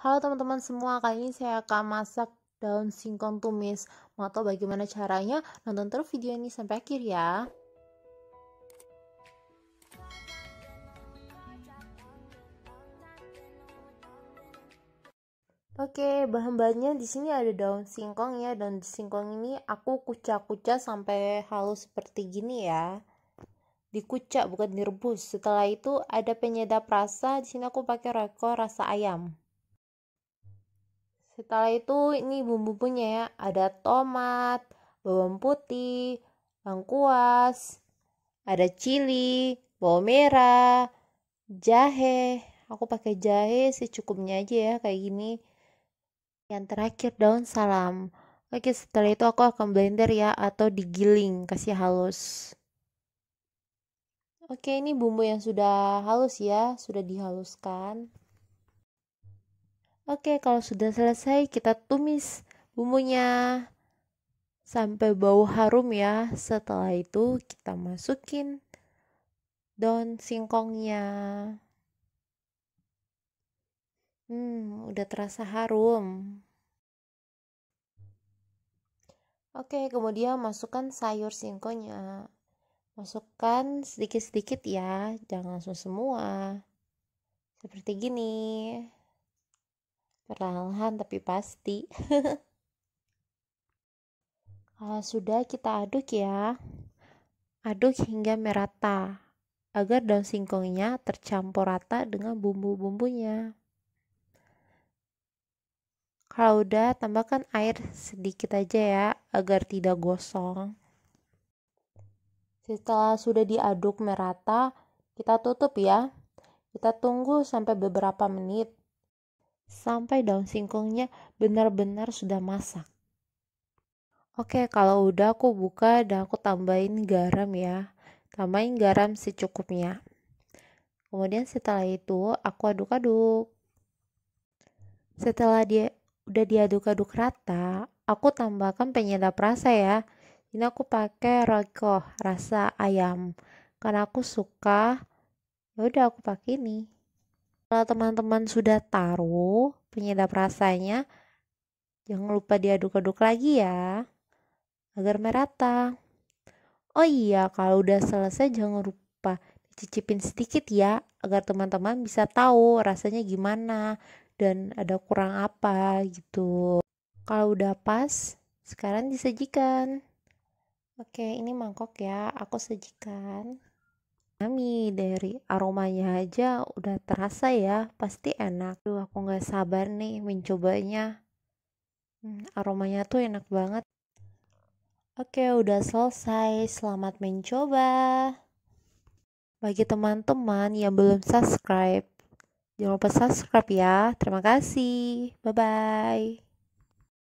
Halo teman-teman semua, kali ini saya akan masak daun singkong tumis. Mau tahu bagaimana caranya? Nonton terus video ini sampai akhir ya. Oke, bahan-bahannya di sini ada daun singkong ya. Daun singkong ini aku kucak-kucak sampai halus seperti gini ya dikucak bukan direbus. Setelah itu ada penyedap rasa. Di sini aku pakai reko rasa ayam. Setelah itu ini bumbu-bumbunya ya, ada tomat, bawang putih, lengkuas, ada cili, bawang merah, jahe. Aku pakai jahe secukupnya aja ya kayak gini. Yang terakhir daun salam. Oke, setelah itu aku akan blender ya atau digiling kasih halus. Oke, ini bumbu yang sudah halus ya, sudah dihaluskan. Oke, kalau sudah selesai kita tumis bumbunya sampai bau harum ya. Setelah itu kita masukin daun singkongnya. Hmm, udah terasa harum. Oke, kemudian masukkan sayur singkongnya. Masukkan sedikit-sedikit ya, jangan langsung semua. Seperti gini. Perlahan-lahan tapi pasti. Kalau sudah kita aduk ya. Aduk hingga merata agar daun singkongnya tercampur rata dengan bumbu-bumbunya. Kalau udah, tambahkan air sedikit aja ya agar tidak gosong. Setelah sudah diaduk merata, kita tutup ya. Kita tunggu sampai beberapa menit sampai daun singkongnya benar-benar sudah masak. Oke, kalau udah aku buka dan aku tambahin garam ya. Tambahin garam secukupnya. Kemudian setelah itu aku aduk-aduk. Setelah dia udah diaduk-aduk rata, aku tambahkan penyedap rasa ya. Ini aku pakai Royco rasa ayam karena aku suka. Ya udah aku pakai ini kalau teman-teman sudah taruh penyedap rasanya jangan lupa diaduk-aduk lagi ya agar merata oh iya kalau udah selesai jangan lupa dicicipin sedikit ya agar teman-teman bisa tahu rasanya gimana dan ada kurang apa gitu kalau udah pas sekarang disajikan oke ini mangkok ya aku sajikan alami dari aromanya aja udah terasa ya pasti enak tuh aku nggak sabar nih mencobanya hmm, aromanya tuh enak banget oke udah selesai selamat mencoba bagi teman-teman yang belum subscribe jangan lupa subscribe ya terima kasih bye bye